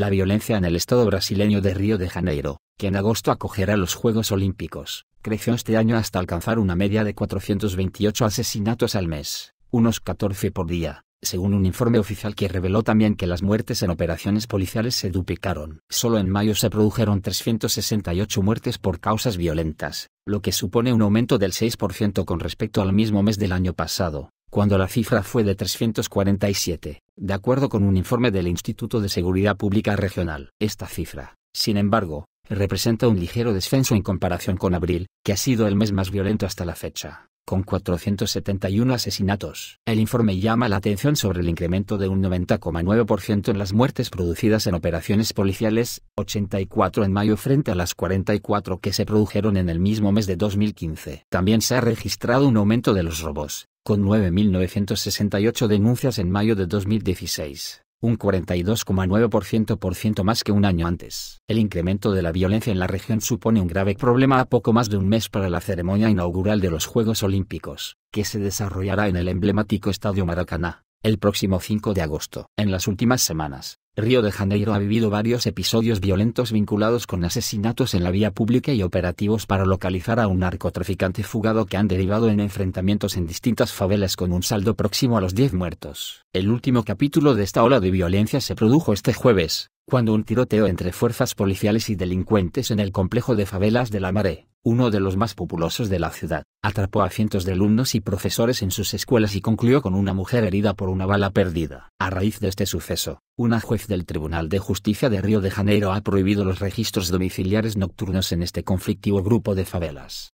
la violencia en el estado brasileño de Río de Janeiro, que en agosto acogerá los Juegos Olímpicos, creció este año hasta alcanzar una media de 428 asesinatos al mes, unos 14 por día, según un informe oficial que reveló también que las muertes en operaciones policiales se duplicaron. Solo en mayo se produjeron 368 muertes por causas violentas, lo que supone un aumento del 6% con respecto al mismo mes del año pasado cuando la cifra fue de 347, de acuerdo con un informe del Instituto de Seguridad Pública Regional. Esta cifra, sin embargo, representa un ligero descenso en comparación con abril, que ha sido el mes más violento hasta la fecha, con 471 asesinatos. El informe llama la atención sobre el incremento de un 90,9% en las muertes producidas en operaciones policiales, 84 en mayo frente a las 44 que se produjeron en el mismo mes de 2015. También se ha registrado un aumento de los robos, con 9.968 denuncias en mayo de 2016, un 42,9% más que un año antes. El incremento de la violencia en la región supone un grave problema a poco más de un mes para la ceremonia inaugural de los Juegos Olímpicos, que se desarrollará en el emblemático Estadio Maracaná el próximo 5 de agosto. En las últimas semanas, Río de Janeiro ha vivido varios episodios violentos vinculados con asesinatos en la vía pública y operativos para localizar a un narcotraficante fugado que han derivado en enfrentamientos en distintas favelas con un saldo próximo a los 10 muertos. El último capítulo de esta ola de violencia se produjo este jueves, cuando un tiroteo entre fuerzas policiales y delincuentes en el complejo de favelas de la Maré, uno de los más populosos de la ciudad, atrapó a cientos de alumnos y profesores en sus escuelas y concluyó con una mujer herida por una bala perdida. A raíz de este suceso, una juez del Tribunal de Justicia de Río de Janeiro ha prohibido los registros domiciliares nocturnos en este conflictivo grupo de favelas.